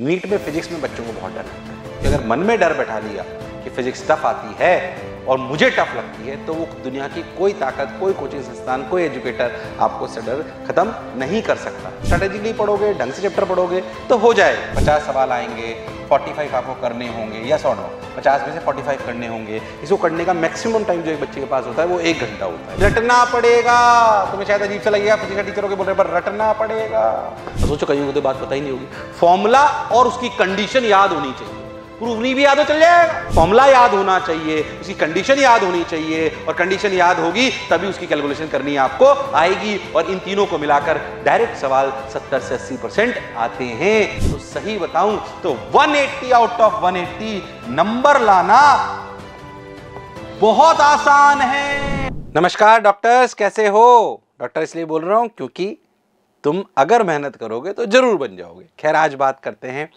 NEET में physics में बच्चों को बहुत डर लगता है कि अगर मन में डर बैठा लिया कि फिजिक्स टफ आती है और मुझे टफ लगती है तो वो दुनिया की कोई ताकत कोई कोचिंग संस्थान कोई एजुकेटर आपको उससे डर खत्म नहीं कर सकता स्ट्रेटेजिकली पढ़ोगे ढंग से चैप्टर पढ़ोगे तो हो जाए पचास सवाल आएंगे फोर्टी फाइव आपको करने होंगे या सौ नौ पचास में से फोर्टी फाइव करने होंगे इसको करने का मैक्सिमम टाइम जो एक बच्चे के पास होता है वो एक घंटा होता है रटना पड़ेगा तुम्हें शायद अजीब सा लगेगा फिजिकल टीचरों के बोल रहे पर रटना पड़ेगा सोचो कहीं को तो बात पता ही नहीं होगी फॉर्मूला और उसकी कंडीशन याद होनी चाहिए नहीं भी याद हो चल जाएगा फॉर्मुला याद होना चाहिए उसकी कंडीशन याद होनी चाहिए और कंडीशन याद होगी तभी उसकी कैलकुलेशन करनी आपको आएगी और इन तीनों को मिलाकर डायरेक्ट सवाल 70 से 80 परसेंट आते हैं तो सही बताऊं तो 180 आउट ऑफ 180 नंबर लाना बहुत आसान है नमस्कार डॉक्टर्स कैसे हो डॉक्टर इसलिए बोल रहा हूं क्योंकि तुम अगर मेहनत करोगे तो जरूर बन जाओगे खैर आज बात करते हैं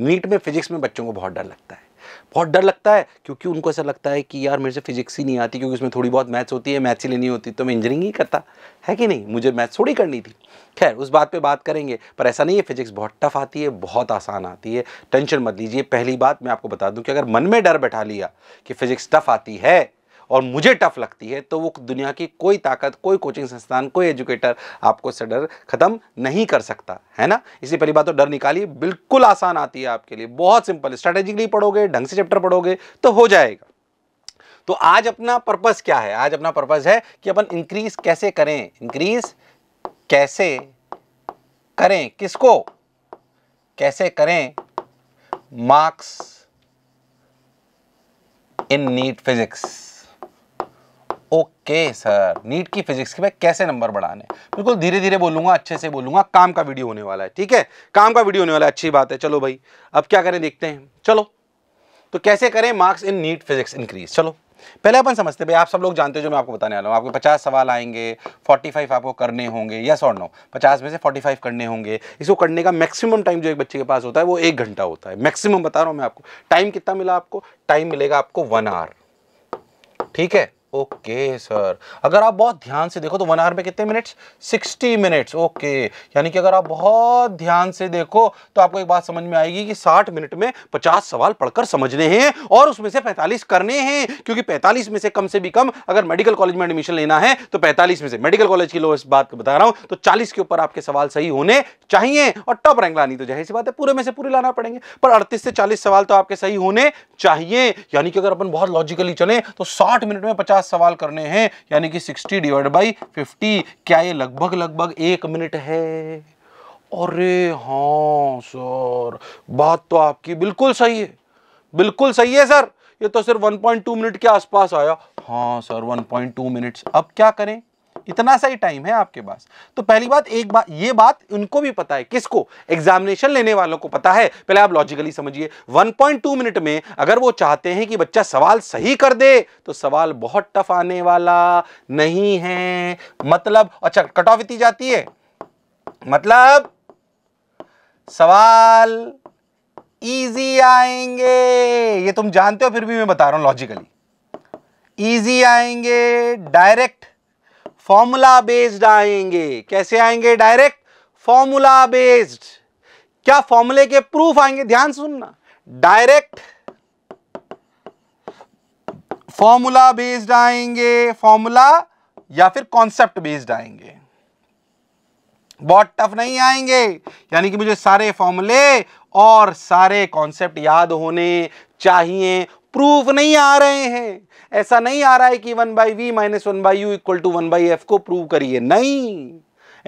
नीट में फिजिक्स में बच्चों को बहुत डर लगता है बहुत डर लगता है क्योंकि उनको ऐसा लगता है कि यार मेरे से फिजिक्स ही नहीं आती क्योंकि उसमें थोड़ी बहुत मैथ्स होती है मैथ्स ही लेनी होती तो मैं इंजीनियरिंग ही करता है कि नहीं मुझे मैथ्स थोड़ी करनी थी खैर उस बात पर बात करेंगे पर ऐसा नहीं है फिजिक्स बहुत टफ आती है बहुत आसान आती है टेंशन मत लीजिए पहली बात मैं आपको बता दूँ कि अगर मन में डर बैठा लिया कि फिजिक्स टफ आती है और मुझे टफ लगती है तो वो दुनिया की कोई ताकत कोई कोचिंग संस्थान कोई एजुकेटर आपको से डर ख़त्म नहीं कर सकता है ना इसी पहली बात तो डर निकालिए बिल्कुल आसान आती है आपके लिए बहुत सिंपल स्ट्रेटेजिकली पढ़ोगे ढंग से चैप्टर पढ़ोगे तो हो जाएगा तो आज अपना पर्पज़ क्या है आज अपना पर्पज़ है कि अपन इंक्रीज कैसे करें इंक्रीज कैसे करें किसको कैसे करें marks in NEET physics okay sir NEET की फिजिक्स के मैं कैसे नंबर बढ़ाने बिल्कुल धीरे धीरे बोलूँगा अच्छे से बोलूँगा काम का वीडियो होने वाला है ठीक है काम का वीडियो होने वाला है अच्छी बात है चलो भाई अब क्या करें देखते हैं चलो तो कैसे करें marks in NEET physics increase चलो पहले अपन समझते भाई आप सब लोग जानते हो जो मैं आपको बताने वाला हूँ आपके पचास सवाल आएंगे फोर्टी फाइव आपको करने होंगे या और नो पचास में से फाइव करने होंगे इसको करने का मैक्सिमम टाइम जो एक बच्चे के पास होता है वो एक घंटा होता है मैक्सिमम बता रहा हूँ मैं आपको टाइम कितना मिला आपको टाइम मिलेगा आपको वन आवर ठीक है ओके सर अगर आप बहुत ध्यान से देखो तो वन आवर में कितने मिनट्स 60 मिनट्स ओके यानी कि अगर आप बहुत ध्यान से देखो तो आपको एक बात समझ में आएगी कि 60 मिनट में 50 सवाल पढ़कर समझने हैं और उसमें से 45 करने हैं क्योंकि 45 में से कम से भी कम अगर मेडिकल कॉलेज में एडमिशन लेना है तो पैंतालीस में से मेडिकल कॉलेज की इस बात बता रहा हूँ तो चालीस के ऊपर आपके सवाल सही होने चाहिए और टॉप रैंक लानी तो जाहिर सी बात है पूरे में से पूरे लाना पड़ेंगे पर अड़तीस से चालीस सवाल तो आपके सही होने चाहिए यानी कि अगर अपन बहुत लॉजिकली चले तो साठ मिनट में पचास सवाल करने हैं यानी कि 60 डिवाइड बाई 50 क्या ये लगभग लगभग एक मिनट है अरे हाँ सर बात तो आपकी बिल्कुल सही है बिल्कुल सही है सर ये तो सिर्फ 1.2 मिनट के आसपास आया हाँ सर 1.2 मिनट्स अब क्या करें इतना सा ही टाइम है आपके पास तो पहली बात एक बात ये बात उनको भी पता है किसको एग्जामिनेशन लेने वालों को पता है पहले आप लॉजिकली समझिए 1.2 मिनट में अगर वो चाहते हैं कि बच्चा सवाल सही कर दे तो सवाल बहुत टफ आने वाला नहीं है मतलब अच्छा कट ऑफ इतनी जाती है मतलब सवाल इजी आएंगे ये तुम जानते हो फिर भी मैं बता रहा हूं लॉजिकली इजी आएंगे डायरेक्ट फॉर्मूला बेस्ड आएंगे कैसे आएंगे डायरेक्ट फॉर्मूला बेस्ड क्या फॉर्मूले के प्रूफ आएंगे ध्यान सुनना डायरेक्ट फॉर्मूला बेस्ड आएंगे फॉर्मूला या फिर कॉन्सेप्ट बेस्ड आएंगे बहुत टफ नहीं आएंगे यानी कि मुझे सारे फॉर्मूले और सारे कॉन्सेप्ट याद होने चाहिए प्रूफ नहीं आ रहे हैं ऐसा नहीं आ रहा है कि one by v minus one by u equal to one by f को प्रूव करिए नहीं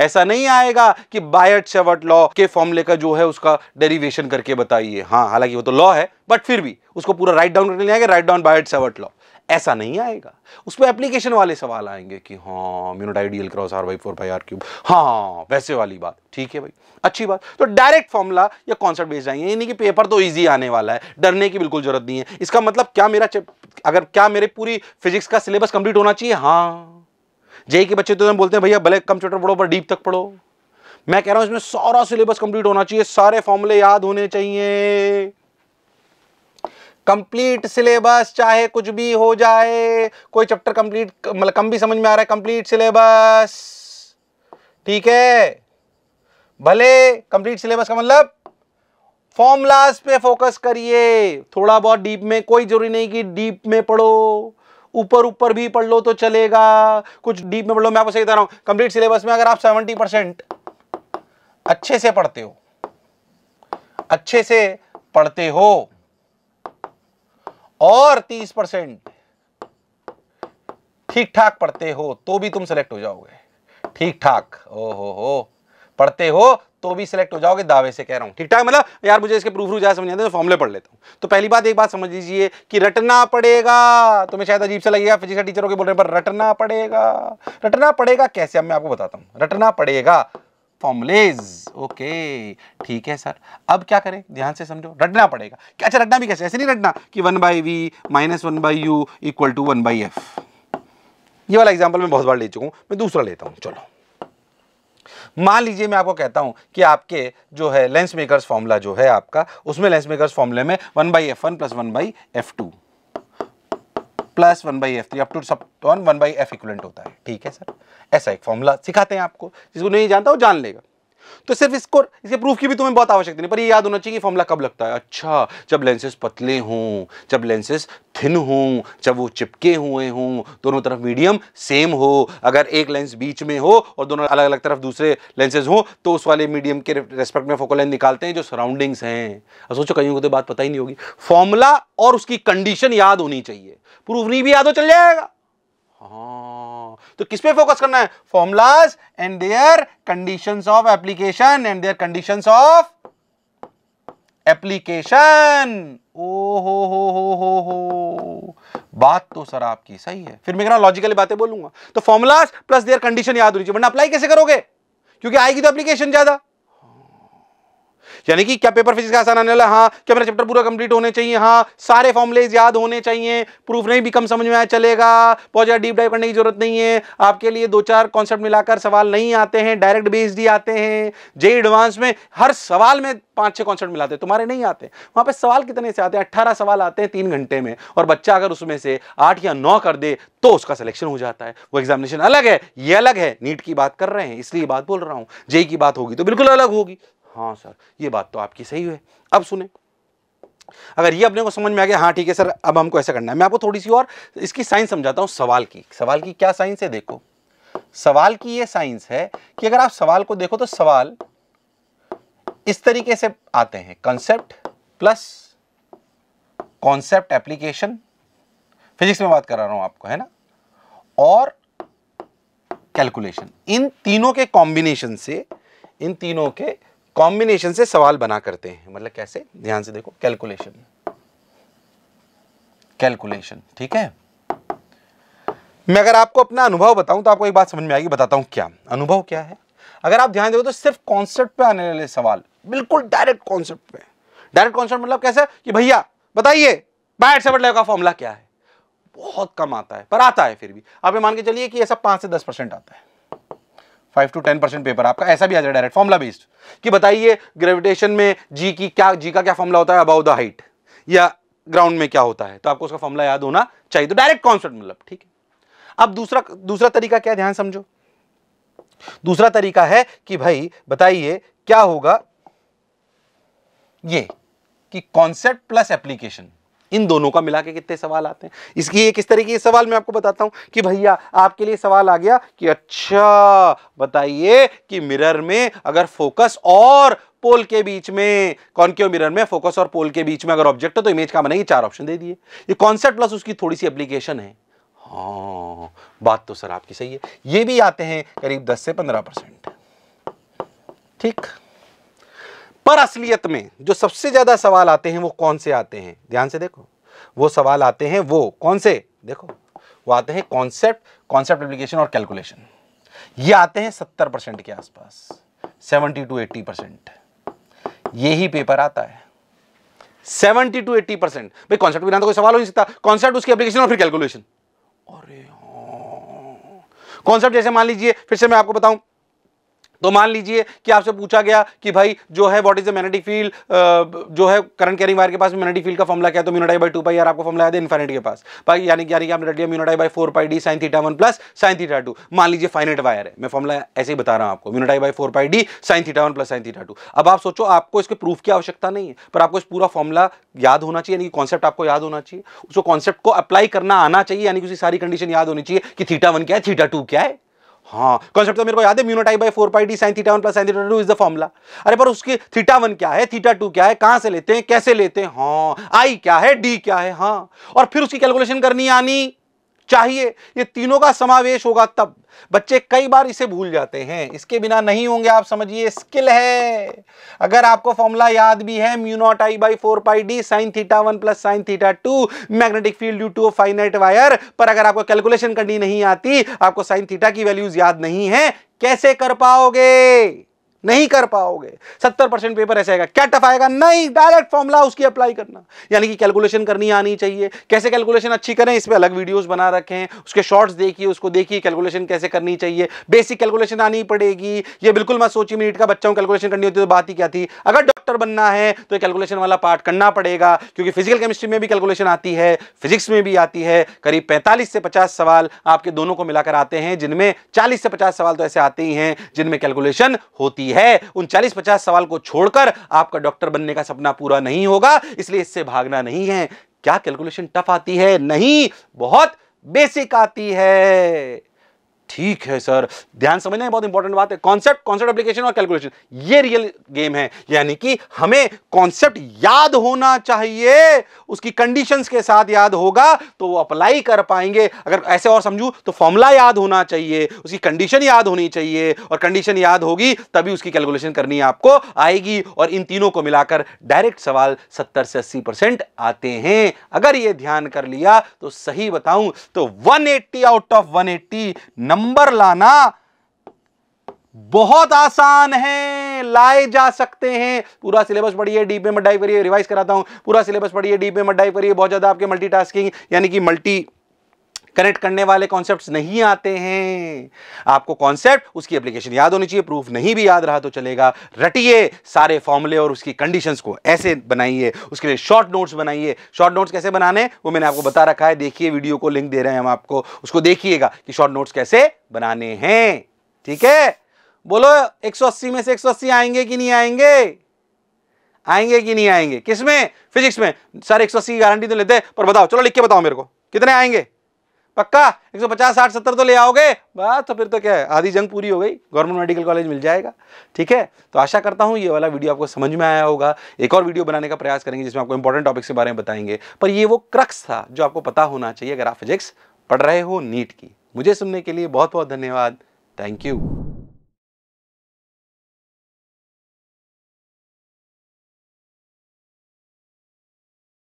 ऐसा नहीं आएगा कि बायट शेवर्ट लॉ के फॉर्मूले का जो है उसका डेरिवेशन करके बताइए हाँ हालांकि वो तो लॉ है बट फिर भी उसको पूरा राइट डाउन करके ले right down Biot Savart law ऐसा नहीं आएगा उस पर एप्लीकेशन वाले सवाल आएंगे कि हाँ mu naught I dl cross r y four by r cube हाँ वैसे वाली बात ठीक है भाई अच्छी बात तो डायरेक्ट फॉर्मूला या कॉन्सेप्ट बेस आएंगे यानी कि पेपर तो ईजी आने वाला है डरने की बिल्कुल जरूरत नहीं है इसका मतलब क्या मेरा अगर क्या मेरे पूरी फिजिक्स का सिलेबस कंप्लीट होना चाहिए हाँ जय के बच्चे तो हम बोलते हैं भैया भले कंप्यूटर पढ़ो पर डीप तक पढ़ो मैं कह रहा हूं इसमें सारा सिलेबस कंप्लीट होना चाहिए सारे फॉर्मूले याद होने चाहिए कंप्लीट सिलेबस चाहे कुछ भी हो जाए कोई चैप्टर कंप्लीट मतलब कम भी समझ में आ रहा है कंप्लीट सिलेबस ठीक है भले कंप्लीट सिलेबस का मतलब फॉर्मूलाज पे फोकस करिए थोड़ा बहुत डीप में कोई जरूरी नहीं कि डीप में पढ़ो ऊपर ऊपर भी पढ़ लो तो चलेगा कुछ डीप में पढ़ लो मैं आपको सही बता रहा हूं कंप्लीट सिलेबस में अगर आप सेवेंटी परसेंट अच्छे से पढ़ते हो अच्छे से पढ़ते हो और 30 परसेंट ठीक ठाक पढ़ते हो तो भी तुम सेलेक्ट हो जाओगे ठीक ठाक ओ हो हो पढ़ते हो तो भी सिलेक्ट हो जाओगे दावे से कह रहा हूं ठीक ठाक मतलब यार मुझे इसके प्रूफ रू ज्यादा समझ आते तो पढ़ लेता हूं तो पहली बात एक बात समझ लीजिए कि रटना पड़ेगा तुम्हें शायद अजीब सा लगेगा फिजिक्स टीचरों के बोल रहे पर रटना पड़ेगा रटना पड़ेगा कैसे अब मैं आपको बताता हूं रटना पड़ेगा फॉर्मुलेज ओके ठीक है सर अब क्या करें ध्यान से समझो रटना पड़ेगा क्या अच्छा रटना भी कैसे ऐसे नहीं रटना कि one by v minus one by u equal to one by f ये वाला एग्जाम्पल मैं बहुत बार ले चुका हूँ मैं दूसरा लेता हूँ चलो मान लीजिए मैं आपको कहता हूं कि आपके जो है लेंस मेकर्स फॉर्मूला जो है आपका उसमें लेंस मेकर्स फॉर्मूले में one by f one plus one by f two plus one by f three up सब one one by f equivalent होता है ठीक है सर ऐसा एक फॉर्मूला सिखाते हैं आपको जिसको नहीं जानता वो जान लेगा तो सिर्फ इसको इसके प्रूफ की भी तुम्हें बहुत आवश्यकता नहीं पर ये याद होना चाहिए कि फॉर्मूला कब लगता है अच्छा जब लेंसेज पतले हों जब लेंसेज थिन हों जब वो चिपके हुए हों दोनों तरफ मीडियम सेम हो अगर एक लेंस बीच में हो और दोनों अलग अलग तरफ दूसरे लेंसेज हों तो उस वाले मीडियम के रेस्पेक्ट में फोकल लेंथ निकालते हैं जो सराउंडिंग्स हैं अब सोचो कहीं को तो बात पता ही नहीं होगी फॉर्मूला और उसकी कंडीशन याद होनी चाहिए प्रूफ नहीं भी याद हो चल जाएगा हाँ तो किस पे फोकस करना है formulas and their conditions of application and their conditions of application ओ हो हो हो हो हो बात तो सर आपकी सही है फिर मैं कह रहा लॉजिकली बातें बोलूंगा तो फॉर्मुलाज प्लस देयर कंडीशन याद होनी चाहिए वरना अप्लाई कैसे करोगे क्योंकि आएगी तो एप्लीकेशन ज्यादा यानी कि क्या पेपर फिजिक्स का आसान आने वाला हाँ क्या मेरा चैप्टर पूरा कंप्लीट होने चाहिए हाँ सारे फॉर्मुलेज याद होने चाहिए प्रूफ नहीं भी कम समझ में आया चलेगा बहुत ज़्यादा डीप डाइव करने की जरूरत नहीं है आपके लिए दो चार कॉन्सेप्ट मिलाकर सवाल नहीं आते हैं डायरेक्ट बेस्ड ही आते हैं जे एडवांस में हर सवाल में पांच छह कॉन्सेप्ट मिलाते हैं तुम्हारे नहीं आते वहां पर सवाल कितने से आते हैं अट्ठारह सवाल आते हैं तीन घंटे में और बच्चा अगर उसमें से आठ या नौ कर दे तो उसका सिलेक्शन हो जाता है वो एग्जामिनेशन अलग है ये अलग है नीट की बात कर रहे हैं इसलिए बात बोल रहा हूं जे की बात होगी तो बिल्कुल अलग होगी हाँ सर ये बात तो आपकी सही है अब सुने अगर ये अपने को समझ में आ गया हाँ ठीक है सर अब हमको ऐसा करना है मैं आपको थोड़ी सी और इसकी साइंस समझाता हूँ सवाल की सवाल की क्या साइंस है देखो सवाल की ये साइंस है कि अगर आप सवाल को देखो तो सवाल इस तरीके से आते हैं concept plus concept application physics में बात कर रहा हूं आपको है ना और कैलकुलेशन इन तीनों के कॉम्बिनेशन से इन तीनों के कॉम्बिनेशन से सवाल बना करते हैं मतलब कैसे ध्यान से देखो कैलकुलेशन कैलकुलेशन ठीक है मैं अगर आपको अपना अनुभव बताऊं तो आपको एक बात समझ में आएगी बताता हूं क्या अनुभव क्या है अगर आप ध्यान दो तो सिर्फ कॉन्सेप्ट पे आने वाले सवाल बिल्कुल डायरेक्ट कॉन्सेप्ट पे डायरेक्ट कॉन्सेप्ट मतलब कैसे कि भैया बताइए बैट सेवर लेव का फॉर्मूला क्या है बहुत कम आता है पर आता है फिर भी आप ये मान के चलिए कि ऐसा पांच से दस परसेंट आता है five to ten percent paper आपका ऐसा भी आ जाए डायरेक्ट फॉर्मला बेस्ड कि बताइए ग्रेविटेशन में जी की क्या जी का क्या फॉर्मला होता है अबाउ द हाइट या ग्राउंड में क्या होता है तो आपको उसका फॉर्मला याद होना चाहिए तो डायरेक्ट कॉन्सेप्ट मतलब ठीक है अब दूसरा दूसरा तरीका क्या ध्यान समझो दूसरा तरीका है कि भाई बताइए क्या होगा ये कि कॉन्सेप्ट प्लस एप्लीकेशन इन दोनों का मिला के कितने सवाल आते हैं इसकी एक इस तरीके के सवाल मैं आपको बताता हूं कि भैया आपके लिए सवाल आ गया कि अच्छा बताइए कि मिरर में अगर फोकस और पोल के बीच में कौन क्यों मिरर में फोकस और पोल के बीच में अगर ऑब्जेक्ट है तो इमेज का बनाइए चार ऑप्शन दे दिए ये कॉन्सेप्ट प्लस उसकी थोड़ी सी एप्लीकेशन है हाँ बात तो सर आपकी सही है ये भी आते हैं करीब दस से पंद्रह ठीक पर असलियत में जो सबसे ज़्यादा सवाल आते हैं वो कौन से आते हैं ध्यान से देखो वो सवाल आते हैं वो कौन से देखो वो आते हैं कॉन्सेप्ट कॉन्सेप्ट एप्लीकेशन और कैलकुलेशन ये आते हैं सत्तर परसेंट के आसपास सेवेंटी टू एट्टी परसेंट यही पेपर आता है सेवेंटी टू एट्टी परसेंट भाई कॉन्सेप्ट बिना तो कोई सवाल हो नहीं सकता कॉन्सेप्ट उसकी एप्लीकेशन और फिर कैलकुलेशन अरे कॉन्सेप्ट हाँ। जैसे मान लीजिए फिर से मैं आपको बताऊं तो मान लीजिए कि आपसे पूछा गया कि भाई जो है what is the magnetic field जो है करंट कैरिंग वायर के पास मैग्नेटिक फील्ड का फॉर्मला क्या है तो म्यूनोडाई बाई टू पाई यार आपको फॉर्मला याद है इन्फाइनेट के पास भाई यानी कि यानी कि आपने रट लिया by four pi d sine theta one plus sine theta two मान लीजिए फाइनेट वायर है मैं फॉर्मला ऐसे ही बता रहा हूं आपको mu naught I by four pi d sine theta one plus sine theta two अब आप सोचो आपको इसके प्रूफ की आवश्यकता नहीं है पर आपको इस पूरा फॉर्मला याद होना चाहिए यानी कि कॉन्सेप्ट आपको याद होना चाहिए उसको कॉन्सेप्ट को अप्लाई करना आना चाहिए यानी कि उसकी सारी कंडीशन याद होनी चाहिए कि थीटा वन क्या है थीटा टू क्या है हाँ कॉन्सेप्ट तो मेरे को याद है mu naught I by four pi d sine theta one plus sine theta two is the formula अरे पर उसकी थीटा वन क्या है थीटा टू क्या है कहाँ से लेते हैं कैसे लेते हैं हाँ आई क्या है डी क्या है हाँ और फिर उसकी कैलकुलेशन करनी आनी चाहिए ये तीनों का समावेश होगा तब बच्चे कई बार इसे भूल जाते हैं इसके बिना नहीं होंगे आप समझिए स्किल है अगर आपको फॉर्मूला याद भी है mu naught I by four pi d sine theta one plus sine theta two magnetic field due to finite wire पर अगर आपको कैलकुलेशन करनी नहीं आती आपको साइन थीटा की वैल्यूज याद नहीं है कैसे कर पाओगे नहीं कर पाओगे सत्तर परसेंट पेपर ऐसे आएगा क्या टफ आएगा नहीं डायरेक्ट फॉर्मूला उसकी अप्लाई करना यानी कि कैलकुलेशन करनी आनी चाहिए कैसे कैलकुलेशन अच्छी करें इस पर अलग वीडियोस बना रखे हैं उसके शॉर्ट्स देखिए उसको देखिए कैलकुलेशन कैसे करनी चाहिए बेसिक कैलकुलेशन आनी पड़ेगी ये बिल्कुल मत सोची मिनट का बच्चा कैलकुलेशन करनी होती है तो बात ही क्या थी अगर डॉक्टर बनना है तो कैलकुलेशन वाला पार्ट करना पड़ेगा क्योंकि फिजिकल केमिस्ट्री में भी कैलकुलेशन आती है फिजिक्स में भी आती है करीब पैंतालीस से पचास सवाल आपके दोनों को मिलाकर आते हैं जिनमें चालीस से पचास सवाल तो ऐसे आते ही हैं जिनमें कैलकुलेशन होती है सकती है उन चालीस पचास सवाल को छोड़कर आपका डॉक्टर बनने का सपना पूरा नहीं होगा इसलिए इससे भागना नहीं है क्या कैलकुलेशन टफ आती है नहीं बहुत बेसिक आती है ठीक है सर ध्यान समझना है बहुत इंपॉर्टेंट बात है कॉन्सेप्ट कॉन्सेप्ट एप्लीकेशन और कैलकुलेशन ये रियल गेम है यानी कि हमें कॉन्सेप्ट याद होना चाहिए उसकी कंडीशंस के साथ याद होगा तो वो अप्लाई कर पाएंगे अगर ऐसे और समझू तो फॉर्मूला याद होना चाहिए उसकी कंडीशन याद होनी चाहिए और कंडीशन याद होगी तभी उसकी कैलकुलेशन करनी आपको आएगी और इन तीनों को मिलाकर डायरेक्ट सवाल सत्तर से अस्सी परसेंट आते हैं अगर ये ध्यान कर लिया तो सही बताऊं तो eighty out of eighty number number लाना बहुत आसान है लाए जा सकते हैं पूरा सिलेबस पढ़िए डीप में मत डाइव करिए रिवाइज कराता हूं पूरा सिलेबस पढ़िए डीप में मत डाइव करिए बहुत ज्यादा आपके मल्टीटास्किंग यानी कि मल्टी कनेक्ट करने वाले कॉन्सेप्ट नहीं आते हैं आपको कॉन्सेप्ट उसकी एप्लीकेशन याद होनी चाहिए प्रूफ नहीं भी याद रहा तो चलेगा रटिए सारे फॉर्मूले और उसकी कंडीशन को ऐसे बनाइए उसके लिए शॉर्ट नोट्स बनाइए शॉर्ट नोट्स कैसे बनाने वो मैंने आपको बता रखा है देखिए वीडियो को लिंक दे रहे हैं हम आपको उसको देखिएगा कि शॉर्ट नोट्स कैसे बनाने हैं ठीक है बोलो एक में से एक आएंगे कि नहीं आएंगे आएंगे कि नहीं आएंगे किसमें फिजिक्स में सर सौ की गारंटी तो लेते हैं पर बताओ चलो लिख के बताओ मेरे को कितने आएंगे पक्का एक सौ पचास साठ सत्तर तो ले आओगे बात तो फिर तो क्या है आधी जंग पूरी हो गई गवर्नमेंट मेडिकल कॉलेज मिल जाएगा ठीक है तो आशा करता हूँ ये वाला वीडियो आपको समझ में आया होगा एक और वीडियो बनाने का प्रयास करेंगे जिसमें आपको इंपॉर्टेंट टॉपिक्स के बारे में बताएंगे पर ये वो क्रक्स था जो आपको पता होना चाहिए अगर आप फिजिक्स पढ़ रहे हो नीट की मुझे सुनने के लिए बहुत बहुत धन्यवाद थैंक यू